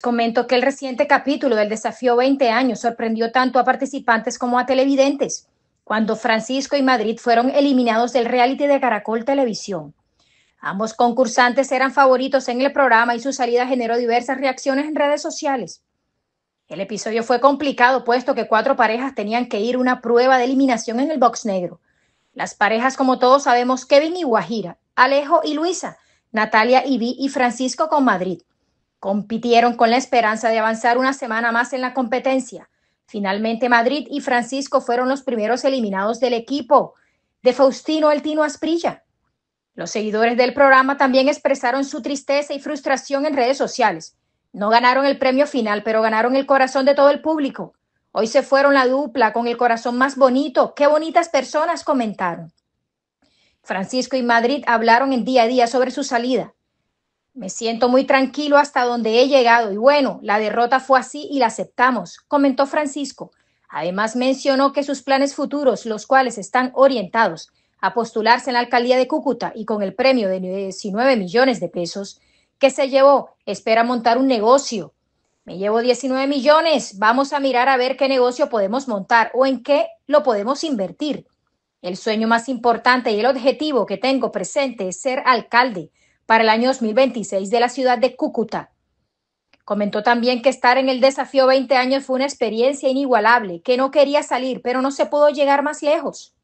Comento que el reciente capítulo del desafío 20 años sorprendió tanto a participantes como a televidentes, cuando Francisco y Madrid fueron eliminados del reality de Caracol Televisión. Ambos concursantes eran favoritos en el programa y su salida generó diversas reacciones en redes sociales. El episodio fue complicado puesto que cuatro parejas tenían que ir a una prueba de eliminación en el box negro. Las parejas, como todos sabemos, Kevin y Guajira, Alejo y Luisa, Natalia y Vi y Francisco con Madrid. Compitieron con la esperanza de avanzar una semana más en la competencia. Finalmente Madrid y Francisco fueron los primeros eliminados del equipo de Faustino Altino Asprilla. Los seguidores del programa también expresaron su tristeza y frustración en redes sociales. No ganaron el premio final, pero ganaron el corazón de todo el público. Hoy se fueron la dupla con el corazón más bonito. Qué bonitas personas comentaron. Francisco y Madrid hablaron en día a día sobre su salida. Me siento muy tranquilo hasta donde he llegado y bueno, la derrota fue así y la aceptamos, comentó Francisco. Además mencionó que sus planes futuros, los cuales están orientados a postularse en la alcaldía de Cúcuta y con el premio de 19 millones de pesos que se llevó, espera montar un negocio. Me llevo 19 millones, vamos a mirar a ver qué negocio podemos montar o en qué lo podemos invertir. El sueño más importante y el objetivo que tengo presente es ser alcalde para el año 2026 de la ciudad de Cúcuta. Comentó también que estar en el desafío 20 años fue una experiencia inigualable, que no quería salir, pero no se pudo llegar más lejos.